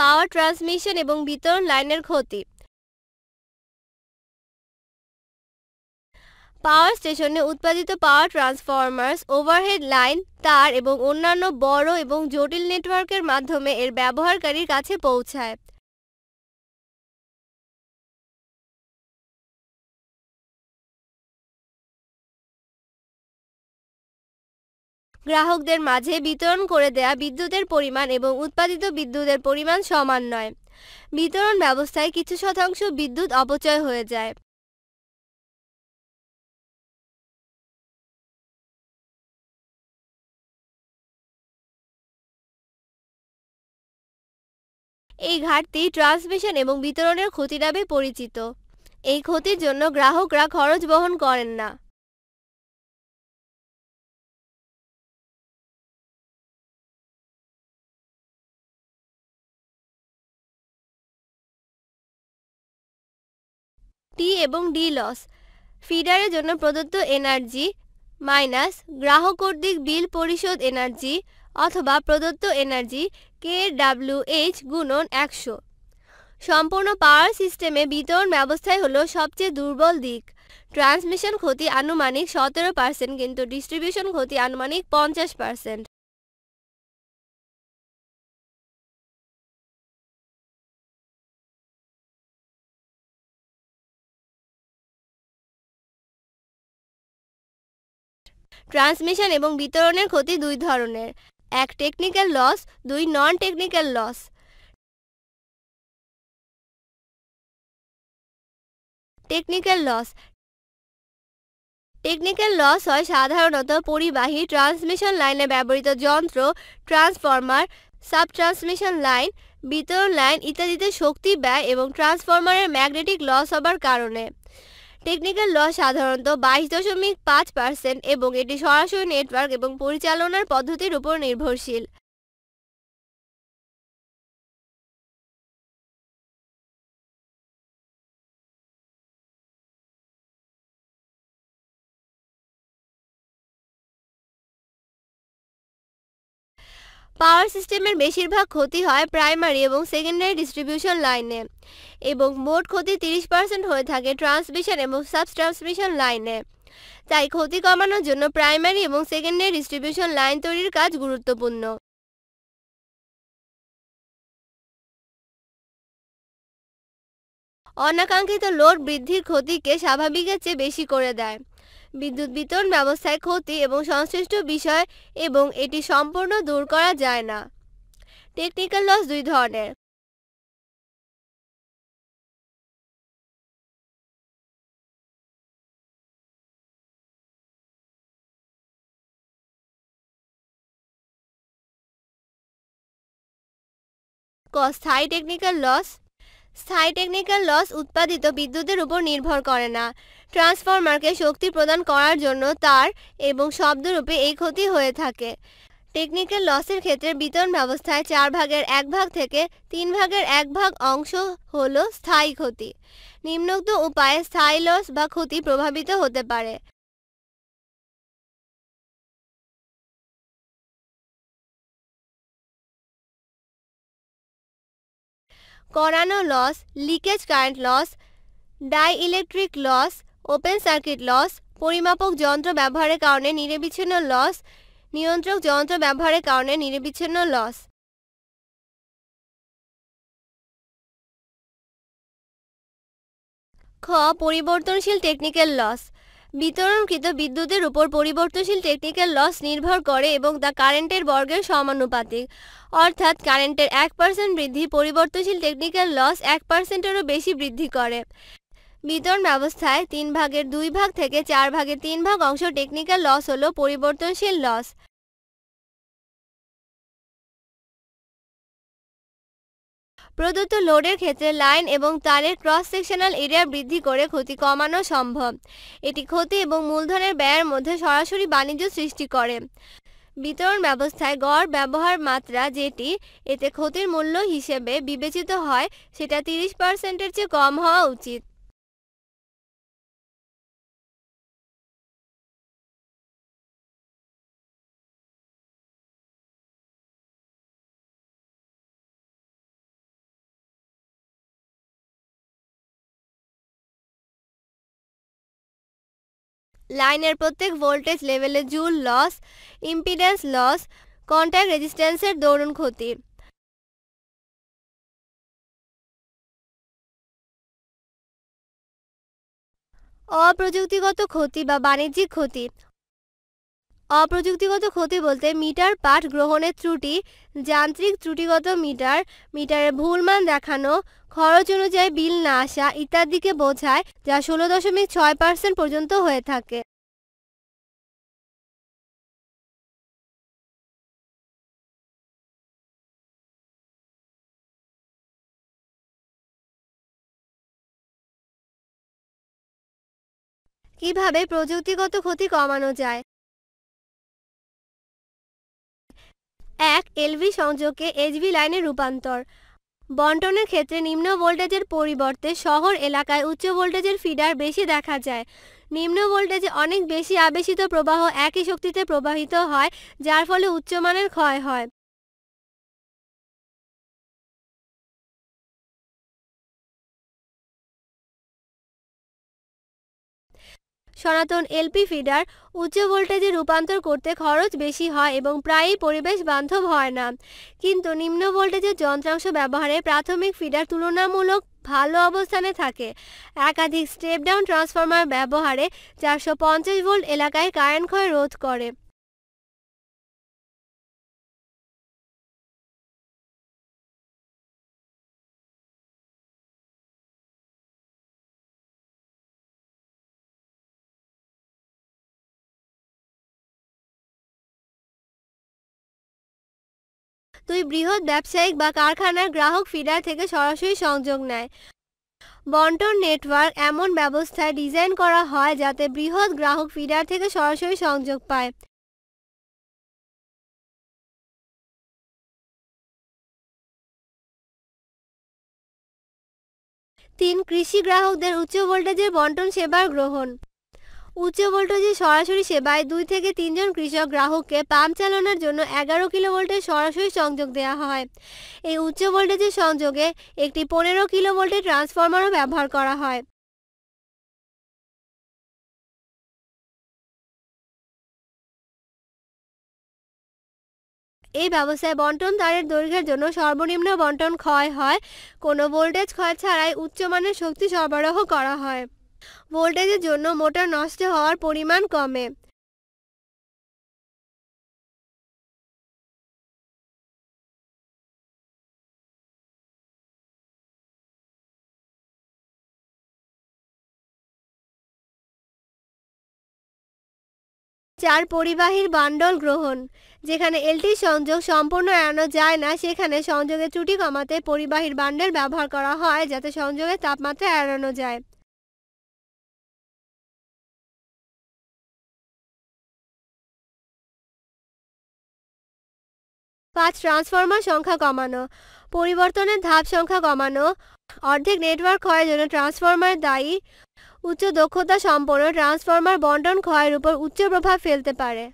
power transmission এবং বিতরণ লাইনের ক্ষতি পাওয়ার স্টেশনে উৎপাদিত পাওয়ার ট্রান্সফরমার্স ওভারহেড লাইন তার এবং অন্যান্য বড় এবং জটিল নেটওয়ার্কের মাধ্যমে এর ব্যবহারকারীর কাছে পৌঁছায় গ্রাহকদের মাঝে বিতরণ করে দেয়া বিদ্যুতের পরিমাণ এবং উৎপাদিত বিদ্যুতের পরিমাণ সমান নয় বিতরণ ব্যবস্থায় কিছু শতাংশ বিদ্যুৎ অপচয় হয়ে যায় এই ঘাটতি ট্রান্সমিশন এবং বিতরণের ক্ষতি নামে পরিচিত এই ক্ষতির জন্য গ্রাহকরা খরচ বহন করেন না টি এবং ডি লস ফিডারের জন্য প্রদত্ত এনার্জি মাইনাস গ্রাহক কর্তৃক বিল পরিশোধ এনার্জি অথবা প্রদত্ত এনার্জি কে ডাব্লিউ এইচ গুণন একশো সম্পূর্ণ পাওয়ার সিস্টেমে বিতরণ ব্যবস্থায় হলো সবচেয়ে দুর্বল দিক ট্রান্সমিশন ক্ষতি আনুমানিক সতেরো পার্সেন্ট কিন্তু ডিস্ট্রিবিউশন ক্ষতি আনুমানিক পঞ্চাশ পার্সেন্ট ট্রান্সমিশন এবং বিতরণের ক্ষতি দুই ধরনের এক টেকনিক্যাল লস দুই non technical loss technical loss technical loss হয় সাধারণত পরিবাহী ট্রান্সমিশন লাইনে ব্যবহৃত যন্ত্র ট্রান্সফর্মার সাব ট্রান্সমিশন লাইন বিতরণ লাইন ইত্যাদিতে শক্তি ব্যয় এবং ট্রান্সফর্মারের ম্যাগনেটিক লস হবার কারণে টেকনিক্যাল লস সাধারণত বাইশ দশমিক পাঁচ পার্সেন্ট এবং এটি সরাসরি নেটওয়ার্ক এবং পরিচালনার পদ্ধতির উপর নির্ভরশীল পাওয়ার সিস্টেমের বেশিরভাগ ক্ষতি হয় প্রাইমারি এবং সেকেন্ডারি ডিস্ট্রিবিউশন লাইনে এবং মোট ক্ষতি তিরিশ পার্সেন্ট হয়ে থাকে ট্রান্সমিশন এবং সাবট্রান্সমিশন লাইনে তাই ক্ষতি কমানোর জন্য প্রাইমারি এবং সেকেন্ডারি ডিস্ট্রিবিউশন লাইন তৈরির কাজ গুরুত্বপূর্ণ অনাকাঙ্ক্ষিত লোড বৃদ্ধির ক্ষতিকে স্বাভাবিকের চেয়ে বেশি করে দেয় বিদ্যুৎ বিতরণ ব্যবস্থায় ক্ষতি এবং সংশ্লিষ্ট বিষয় এবং এটি সম্পূর্ণ দূর করা যায় না টেকনিক্যাল লস দুই ধরনের স্থায়ী টেকনিক্যাল লস স্থায়ী টেকনিক্যাল লস উৎপাদিত বিদ্যুতের উপর নির্ভর করে না ট্রান্সফরমারকে শক্তি প্রদান করার জন্য তার এবং শব্দরূপে এই ক্ষতি হয়ে থাকে টেকনিক্যাল লসের ক্ষেত্রে বিতরণ ব্যবস্থায় চার ভাগের এক ভাগ থেকে তিন ভাগের এক ভাগ অংশ হল স্থায়ী ক্ষতি নিম্নোক্ত উপায়ে স্থায়ী লস বা ক্ষতি প্রভাবিত হতে পারে করানো loss leakage current loss dielectric loss open circuit loss পরিমাপক যন্ত্র ব্যবহারের কারণে নিরবিচ্ছিন্ন লস নিয়ন্ত্রক যন্ত্র ব্যবহারের কারণে নিরবিচ্ছিন্ন লস খ পরিবর্তনশীল টেকনিক্যাল লস বিতরণকৃত বিদ্যুতের উপর পরিবর্তনশীল টেকনিক্যাল লস নির্ভর করে এবং তা কারেন্টের বর্গের সমানুপাতিক অর্থাৎ কারেন্টের এক পার্সেন্ট বৃদ্ধি পরিবর্তনশীল টেকনিক্যাল লস এক পার্সেন্টেরও বেশি বৃদ্ধি করে বিতরণ ব্যবস্থায় তিন ভাগের দুই ভাগ থেকে চার ভাগের তিন ভাগ অংশ টেকনিক্যাল লস হল পরিবর্তনশীল লস প্রদত্ত লোডের ক্ষেত্রে লাইন এবং তারের ক্রস সেকশনাল এরিয়া বৃদ্ধি করে ক্ষতি কমানো সম্ভব এটি ক্ষতি এবং মূলধনের ব্যয়ের মধ্যে সরাসরি বাণিজ্য সৃষ্টি করে বিতরণ ব্যবস্থায় গড় ব্যবহার মাত্রা যেটি এতে ক্ষতির মূল্য হিসেবে বিবেচিত হয় সেটা তিরিশ পার্সেন্টের চেয়ে কম হওয়া উচিত লাইনের প্রত্যেক ভোল্টেজ লেভেলে joule loss impedance loss contact রেজিস্ট্যান্সের দৌড়ন ক্ষতি অপ্রযুক্তিগত ক্ষতি বা বাণিজ্যিক ক্ষতি অপ্রযুক্তিগত ক্ষতি বলতে মিটার পাঠ গ্রহণের ত্রুটি যান্ত্রিক ত্রুটিগত মিটার মিটারে ভুল মান দেখানো খরচ অনুযায়ী বিল না আসা ইত্যাদিকে বোঝায় যা ষোলো দশমিক ছয় পার্সেন্ট পর্যন্ত হয়ে থাকে কিভাবে প্রযুক্তিগত ক্ষতি কমানো যায় এক এলভি সংযোগকে এইচভি লাইনে রূপান্তর বন্টনের ক্ষেত্রে নিম্ন ভোল্টেজের পরিবর্তে শহর এলাকায় উচ্চ ভোল্টেজের ফিডার বেশি দেখা যায় নিম্ন ভোল্টেজে অনেক বেশি আবেশিত প্রবাহ একই শক্তিতে প্রবাহিত হয় যার ফলে উচ্চমানের ক্ষয় হয় সনাতন এলপি ফিডার উচ্চ ভোল্টেজে রূপান্তর করতে খরচ বেশি হয় এবং প্রায়ই পরিবেশ বান্ধব হয় না কিন্তু নিম্ন ভোল্টেজের যন্ত্রাংশ ব্যবহারে প্রাথমিক ফিডার তুলনামূলক ভালো অবস্থানে থাকে একাধিক স্টেপ ডাউন ট্রান্সফরমার ব্যবহারে চারশো ভোল্ট এলাকায় কারেন্ট ক্ষয় রোধ করে দুই বৃহৎ ব্যবসায়িক বা কারখানার গ্রাহক ফিডার থেকে সরাসরি সংযোগ নেয় বন্টন নেটওয়ার্ক এমন ব্যবস্থায় ডিজাইন করা হয় যাতে বৃহৎ গ্রাহক ফিডার থেকে সরাসরি সংযোগ পায় তিন কৃষি গ্রাহকদের উচ্চ ভোল্টেজের বন্টন সেবার গ্রহণ উচ্চ ভোল্টেজে সরাসরি সেবায় দুই থেকে তিনজন কৃষক গ্রাহককে পাম্প চালানোর জন্য এগারো কিলোভোল্টের সরাসরি সংযোগ দেওয়া হয় এই উচ্চ ভোল্টেজের সংযোগে একটি পনেরো কিলোভোল্টের ট্রান্সফরমারও ব্যবহার করা হয় এই ব্যবস্থায় বন্টন তারের দৈর্ঘ্যের জন্য সর্বনিম্ন বন্টন ক্ষয় হয় কোনো ভোল্টেজ ক্ষয় ছাড়াই উচ্চমানের শক্তি সরবরাহ করা হয় ভোল্টেজের জন্য মোটর নষ্ট হওয়ার পরিমাণ কমে চার পরিবাহীর বান্ডল গ্রহণ যেখানে এলটি সংযোগ সম্পূর্ণ এড়ানো যায় না সেখানে সংযোগের ত্রুটি কমাতে পরিবাহীর বান্ডেল ব্যবহার করা হয় যাতে সংযোগের তাপমাত্রা এড়ানো যায় পাঁচ ট্রান্সফর্মার সংখ্যা কমানো পরিবর্তনের ধাপ সংখ্যা কমানো অর্ধেক নেটওয়ার্ক ক্ষয়ের জন্য ট্রান্সফর্মার দায়ী উচ্চ দক্ষতা সম্পন্ন ট্রান্সফর্মার বন্টন ক্ষয়ের উপর উচ্চ প্রভাব ফেলতে পারে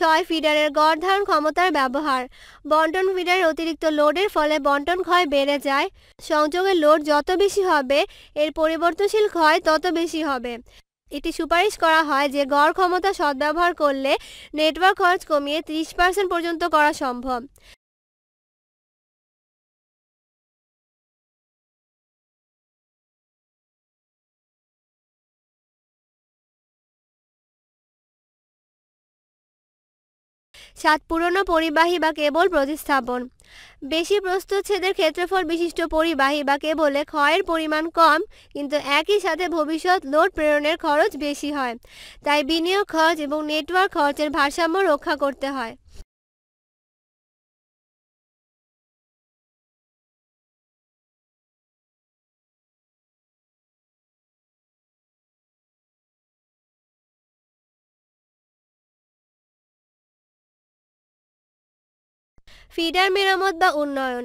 ছয় ফিডারের গড় ধারণ ক্ষমতার ব্যবহার বন্টন ফিডারের অতিরিক্ত লোডের ফলে বন্টন ক্ষয় বেড়ে যায় সংযোগের লোড যত বেশি হবে এর পরিবর্তনশীল ক্ষয় তত বেশি হবে এটি সুপারিশ করা হয় যে গড় ক্ষমতা সদ্ব্যবহার করলে নেটওয়ার্ক খরচ কমিয়ে ত্রিশ পার্সেন্ট পর্যন্ত করা সম্ভব সাত পুরনো পরিবাহী বা কেবল প্রতিস্থাপন বেশি প্রস্তুচ্ছেদের ক্ষেত্রফল বিশিষ্ট পরিবাহী বা কেবলে ক্ষয়ের পরিমাণ কম কিন্তু একই সাথে ভবিষ্যৎ লোড প্রেরণের খরচ বেশি হয় তাই বিনিয়োগ খরচ এবং নেটওয়ার্ক খরচের ভারসাম্য রক্ষা করতে হয় ফিডার মেরামত বা উন্নয়ন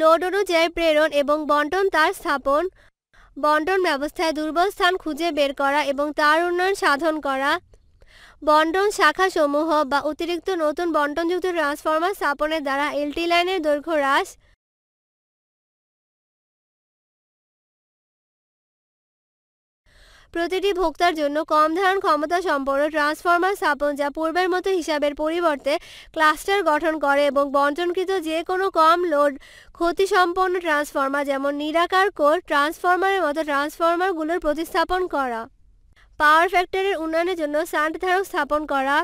লোড অনুযায়ী প্রেরণ এবং বন্টন তার স্থাপন বন্টন ব্যবস্থায় দুর্বল স্থান খুঁজে বের করা এবং তার উন্নয়ন সাধন করা বন্টন শাখা সমূহ বা অতিরিক্ত নতুন বন্টনযুক্ত ট্রান্সফরমার স্থাপনের দ্বারা এলটি লাইনের দৈর্ঘ্য হ্রাস প্রতিটি ভোক্তার জন্য কম ধারণ ক্ষমতা সম্পন্ন ট্রান্সফরমার স্থাপন যা পূর্বের মতো হিসাবের পরিবর্তে ক্লাস্টার গঠন করে এবং বন্টনকৃত যে কোনো কম লোড ক্ষতিসম্পন্ন ট্রান্সফরমার যেমন নিরাকার কোর ট্রান্সফরমারের মতো ট্রান্সফরমারগুলোর প্রতিস্থাপন করা পাওয়ার ফ্যাক্টরের উন্নয়নের জন্য সান্ট ধারক স্থাপন করা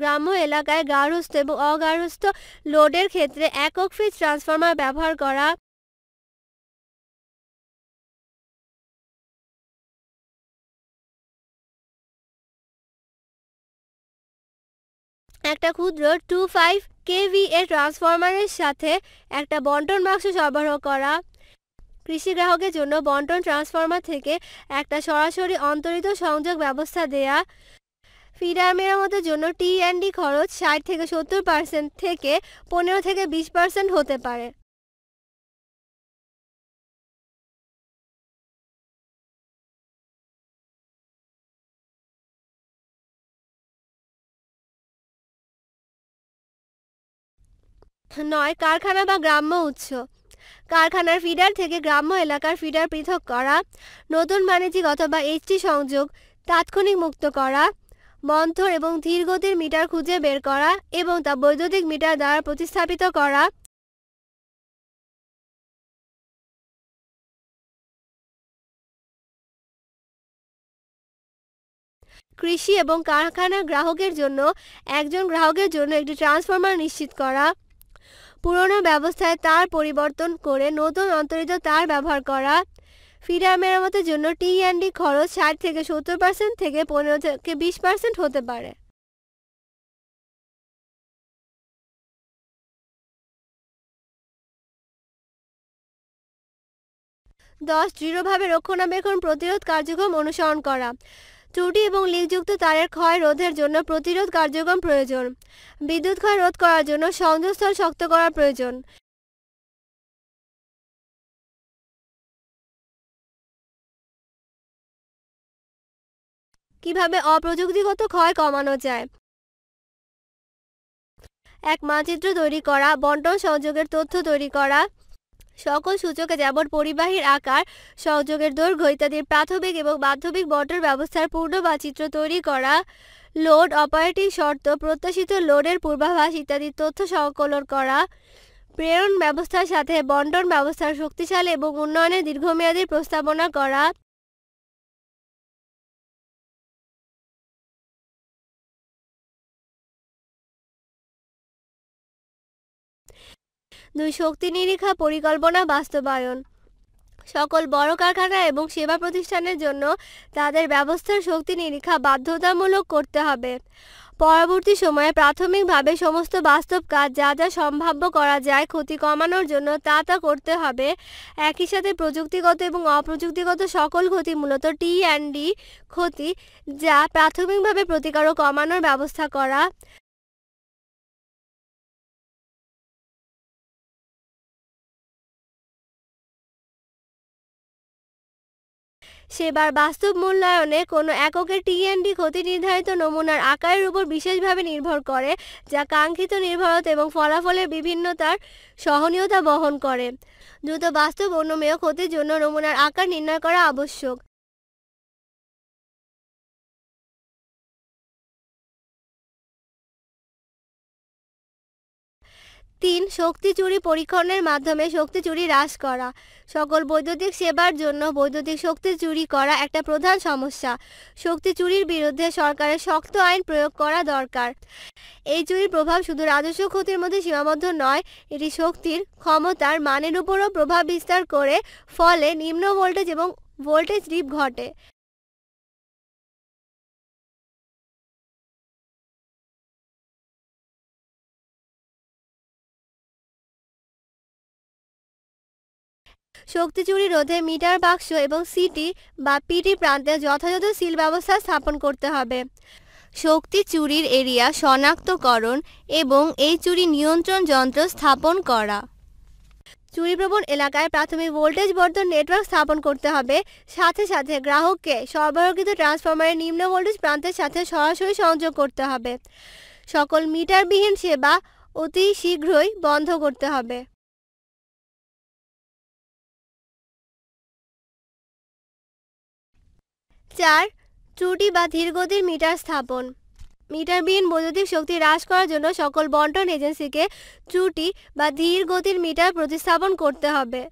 গ্রাম্য এলাকায় গার্হস্থ্য এবং অগার্হস্থ্য লোডের ক্ষেত্রে একক ফিজ ট্রান্সফরমার ব্যবহার করা একটা ক্ষুদ্র টু ফাইভ কেভি এর ট্রান্সফরমারের সাথে একটা বন্টন বাক্স সরবরাহ করা কৃষি গ্রাহকের জন্য বন্টন ট্রান্সফরমার থেকে একটা সরাসরি অন্তরিত সংযোগ ব্যবস্থা দেয়া ফিডার মেরামতের জন্য টি অ্যান্ডি খরচ ষাট থেকে সত্তর পার্সেন্ট থেকে পনেরো থেকে বিশ পার্সেন্ট হতে পারে নয় কারখানা বা গ্রাম্য উৎস কারখানার ফিডার থেকে গ্রাম্য এলাকার ফিডার পৃথক করা নতুন বাণিজ্যিক অথবা এইচটি সংযোগ তাৎক্ষণিক মুক্ত করা মন্থর এবং ধীরগতির মিটার খুঁজে বের করা এবং তা বৈদ্যুতিক মিটার দ্বারা প্রতিস্থাপিত করা কৃষি এবং কারখানা গ্রাহকের জন্য একজন গ্রাহকের জন্য একটি ট্রান্সফরমার নিশ্চিত করা পুরনো ব্যবস্থায় তার পরিবর্তন করে নতুন অন্তরিত তার ব্যবহার করা ফিডার মেরামতের জন্য টি অ্যান্ডি খরচ ষাট থেকে সত্তর পার্সেন্ট থেকে পনেরো থেকে বিশ পার্সেন্ট হতে পারে দশ দৃঢ়ভাবে রক্ষণাবেক্ষণ প্রতিরোধ কার্যক্রম অনুসরণ করা ত্রুটি এবং লিকযুক্ত তারের ক্ষয় রোধের জন্য প্রতিরোধ কার্যক্রম প্রয়োজন বিদ্যুৎ ক্ষয় রোধ করার জন্য সংযোগস্থল শক্ত করা প্রয়োজন কিভাবে অপ্রযুক্তিগত ক্ষয় কমানো যায় এক মানচিত্র তৈরি করা বন্টন সংযোগের তথ্য তৈরি করা সকল সূচকে যেমন পরিবাহীর আকার সংযোগের দৈর্ঘ্য ইত্যাদির প্রাথমিক এবং মাধ্যমিক বটর ব্যবস্থার পূর্ণ চিত্র তৈরি করা লোড অপারেটিং শর্ত প্রত্যাশিত লোডের পূর্বাভাস ইত্যাদি তথ্য সংকলন করা প্রেরণ ব্যবস্থার সাথে বন্টন ব্যবস্থার শক্তিশালী এবং উন্নয়নের দীর্ঘমেয়াদী প্রস্তাবনা করা দুই শক্তি নিরীক্ষা পরিকল্পনা বাস্তবায়ন সকল বড় কারখানা এবং সেবা প্রতিষ্ঠানের জন্য তাদের ব্যবস্থার শক্তি নিরীক্ষা বাধ্যতামূলক করতে হবে পরবর্তী সময়ে প্রাথমিকভাবে সমস্ত বাস্তব কাজ যা যা সম্ভাব্য করা যায় ক্ষতি কমানোর জন্য তা তা করতে হবে একই সাথে প্রযুক্তিগত এবং অপ্রযুক্তিগত সকল ক্ষতি মূলত টি অ্যান্ড ডি ক্ষতি যা প্রাথমিকভাবে প্রতিকারও কমানোর ব্যবস্থা করা সেবার বাস্তব মূল্যায়নে কোনো এককের টিএনডি ক্ষতি নির্ধারিত নমুনার আকারের উপর বিশেষভাবে নির্ভর করে যা কাঙ্ক্ষিত নির্ভরতা এবং ফলাফলের বিভিন্নতার সহনীয়তা বহন করে দ্রুত বাস্তব অনুমেয় ক্ষতির জন্য নমুনার আকার নির্ণয় করা আবশ্যক তিন শক্তি চুরি পরীক্ষণের মাধ্যমে শক্তি চুরি হ্রাস করা সকল বৈদ্যুতিক সেবার জন্য বৈদ্যুতিক শক্তি চুরি করা একটা প্রধান সমস্যা শক্তি চুরির বিরুদ্ধে সরকারের শক্ত আইন প্রয়োগ করা দরকার এই চুরির প্রভাব শুধু রাজস্ব ক্ষতির মধ্যে সীমাবদ্ধ নয় এটি শক্তির ক্ষমতার মানের উপরও প্রভাব বিস্তার করে ফলে নিম্ন ভোল্টেজ এবং ভোল্টেজ ডিপ ঘটে শক্তি চুরি রোধে মিটার বাক্স এবং সিটি বা পিটি প্রান্তে যথাযথ সিল ব্যবস্থা স্থাপন করতে হবে শক্তি চুরির এরিয়া শনাক্তকরণ এবং এই চুরি নিয়ন্ত্রণ যন্ত্র স্থাপন করা চুরিপ্রবণ এলাকায় প্রাথমিক ভোল্টেজ বর্ধন নেটওয়ার্ক স্থাপন করতে হবে সাথে সাথে গ্রাহককে সরবরাহকৃত ট্রান্সফরমারের নিম্ন ভোল্টেজ প্রান্তের সাথে সরাসরি সংযোগ করতে হবে সকল মিটারবিহীন সেবা অতি শীঘ্রই বন্ধ করতে হবে চার চুটি বা ধীরগতির মিটার স্থাপন মিটারবিহীন বৈদ্যুতিক শক্তি হ্রাস করার জন্য সকল বন্টন এজেন্সিকে চুটি বা ধীর গতির মিটার প্রতিস্থাপন করতে হবে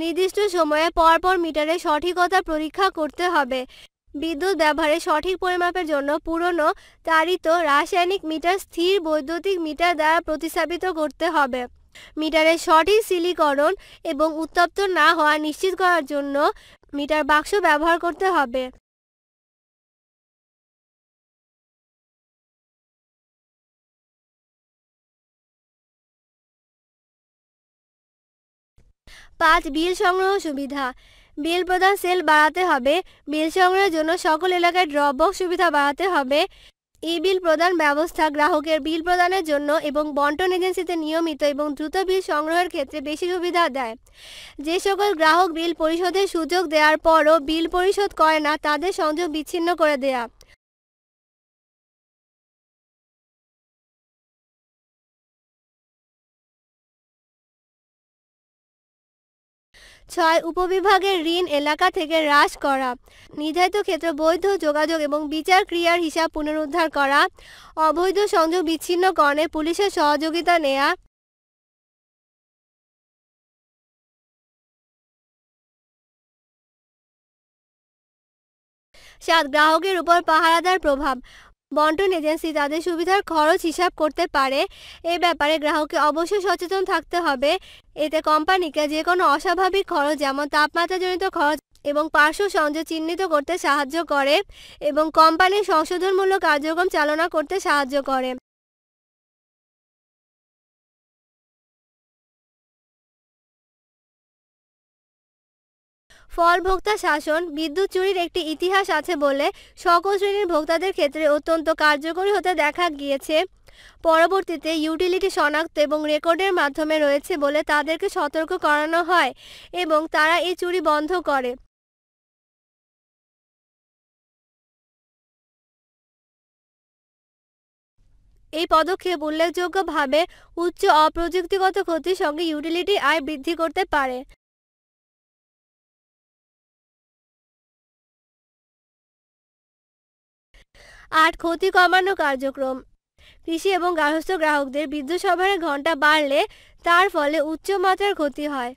নির্দিষ্ট সময়ে পরপর মিটারের সঠিকতা পরীক্ষা করতে হবে বিদ্যুৎ ব্যবহারের সঠিক পরিমাপের জন্য পুরনো তারিত রাসায়নিক মিটার স্থির বৈদ্যুতিক মিটার দ্বারা প্রতিস্থাপিত করতে হবে মিটারের সঠিক সিলিকরণ এবং উত্তপ্ত না হওয়া নিশ্চিত করার জন্য মিটার বাক্স ব্যবহার করতে হবে পাঁচ বিল সংগ্রহ সুবিধা বিল প্রদান সেল বাড়াতে হবে বিল সংগ্রহের জন্য সকল এলাকায় ড্রপবক্স সুবিধা বাড়াতে হবে ই বিল প্রদান ব্যবস্থা গ্রাহকের বিল প্রদানের জন্য এবং বন্টন এজেন্সিতে নিয়মিত এবং দ্রুত বিল সংগ্রহের ক্ষেত্রে বেশি সুবিধা দেয় যে সকল গ্রাহক বিল পরিশোধের সুযোগ দেওয়ার পরও বিল পরিশোধ করে না তাদের সংযোগ বিচ্ছিন্ন করে দেয়া ছয় উপবিভাগের ঋণ এলাকা থেকে হ্রাস করা নির্ধারিত ক্ষেত্র বৈধ যোগাযোগ এবং বিচার ক্রিয়ার হিসাব পুনরুদ্ধার করা অবৈধ সংযোগ বিচ্ছিন্ন করে পুলিশের সহযোগিতা নেয়া সাত গ্রাহকের উপর পাহারাদার প্রভাব বন্টন এজেন্সি তাদের সুবিধার খরচ হিসাব করতে পারে এ ব্যাপারে গ্রাহককে অবশ্যই সচেতন থাকতে হবে এতে কোম্পানিকে যে কোনো অস্বাভাবিক খরচ যেমন তাপমাত্রাজনিত খরচ এবং পার্শ্ব সংযোগ চিহ্নিত করতে সাহায্য করে এবং কোম্পানির সংশোধনমূলক কার্যক্রম চালনা করতে সাহায্য করে ফলভোক্তা শাসন বিদ্যুৎ চুরির একটি ইতিহাস আছে বলে সকল শ্রেণীর ভোক্তাদের ক্ষেত্রে অত্যন্ত কার্যকরী হতে দেখা গিয়েছে পরবর্তীতে ইউটিলিটি শনাক্ত এবং রেকর্ডের মাধ্যমে রয়েছে বলে তাদেরকে সতর্ক করানো হয় এবং তারা এই চুরি বন্ধ করে এই পদক্ষেপ উল্লেখযোগ্যভাবে উচ্চ অপ্রযুক্তিগত ক্ষতির সঙ্গে ইউটিলিটি আয় বৃদ্ধি করতে পারে আট ক্ষতি কমানো কার্যক্রম কৃষি এবং গার্হস্থ্য গ্রাহকদের বিদ্যুৎ সভারের ঘন্টা বাড়লে তার ফলে উচ্চ মাত্রার ক্ষতি হয়